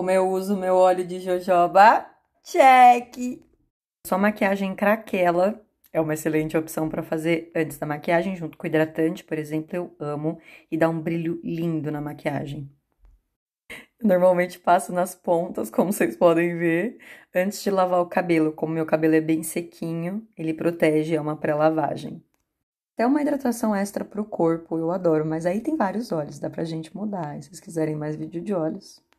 Como eu uso meu óleo de jojoba, check! Sua maquiagem craquela é uma excelente opção para fazer antes da maquiagem, junto com hidratante, por exemplo, eu amo e dá um brilho lindo na maquiagem. normalmente passo nas pontas, como vocês podem ver, antes de lavar o cabelo. Como meu cabelo é bem sequinho, ele protege, é uma pré-lavagem. Até uma hidratação extra para o corpo, eu adoro, mas aí tem vários olhos, dá pra gente mudar. se vocês quiserem mais vídeo de olhos,